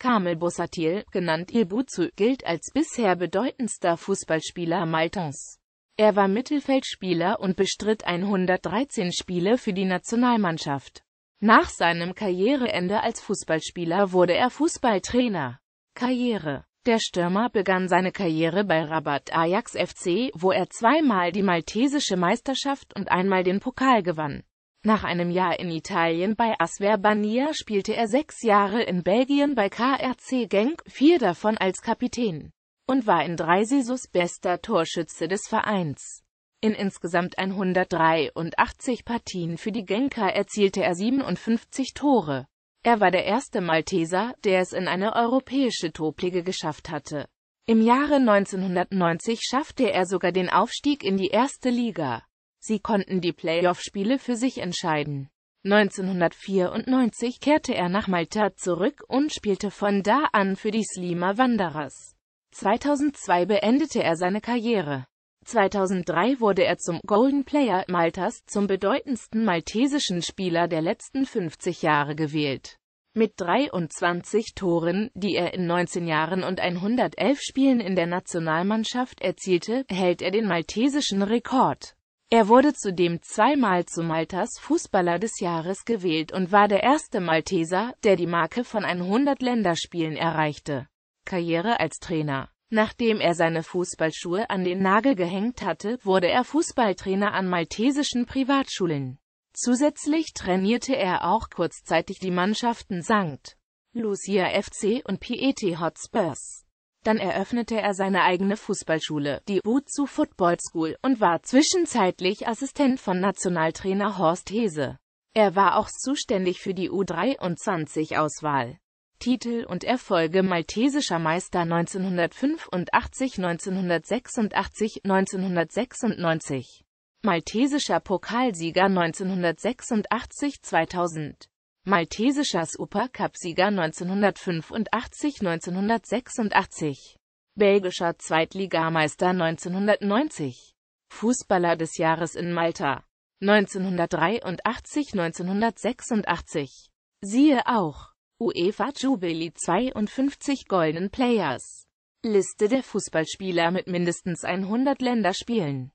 Kamel Bossatil, genannt Ilbuzu, gilt als bisher bedeutendster Fußballspieler Maltons. Er war Mittelfeldspieler und bestritt 113 Spiele für die Nationalmannschaft. Nach seinem Karriereende als Fußballspieler wurde er Fußballtrainer. Karriere Der Stürmer begann seine Karriere bei Rabat Ajax FC, wo er zweimal die maltesische Meisterschaft und einmal den Pokal gewann. Nach einem Jahr in Italien bei Aswer Bania spielte er sechs Jahre in Belgien bei KRC Genk, vier davon als Kapitän, und war in drei Saisons bester Torschütze des Vereins. In insgesamt 183 Partien für die Genker erzielte er 57 Tore. Er war der erste Malteser, der es in eine europäische Toplige geschafft hatte. Im Jahre 1990 schaffte er sogar den Aufstieg in die erste Liga. Sie konnten die Playoff-Spiele für sich entscheiden. 1994 kehrte er nach Malta zurück und spielte von da an für die Slima Wanderers. 2002 beendete er seine Karriere. 2003 wurde er zum Golden Player Maltas zum bedeutendsten maltesischen Spieler der letzten 50 Jahre gewählt. Mit 23 Toren, die er in 19 Jahren und 111 Spielen in der Nationalmannschaft erzielte, hält er den maltesischen Rekord. Er wurde zudem zweimal zu Maltas Fußballer des Jahres gewählt und war der erste Malteser, der die Marke von 100 Länderspielen erreichte. Karriere als Trainer Nachdem er seine Fußballschuhe an den Nagel gehängt hatte, wurde er Fußballtrainer an maltesischen Privatschulen. Zusätzlich trainierte er auch kurzzeitig die Mannschaften St. Lucia FC und PET Hotspurs. Dann eröffnete er seine eigene Fußballschule, die Wootsu Football School, und war zwischenzeitlich Assistent von Nationaltrainer Horst Hese. Er war auch zuständig für die U23-Auswahl. Titel und Erfolge Maltesischer Meister 1985, 1986, 1996. Maltesischer Pokalsieger 1986, 2000. Maltesischer Supercup-Sieger 1985, 1986. Belgischer Zweitligameister 1990. Fußballer des Jahres in Malta. 1983, 1986. Siehe auch. UEFA Jubilee 52 Golden Players. Liste der Fußballspieler mit mindestens 100 Länderspielen.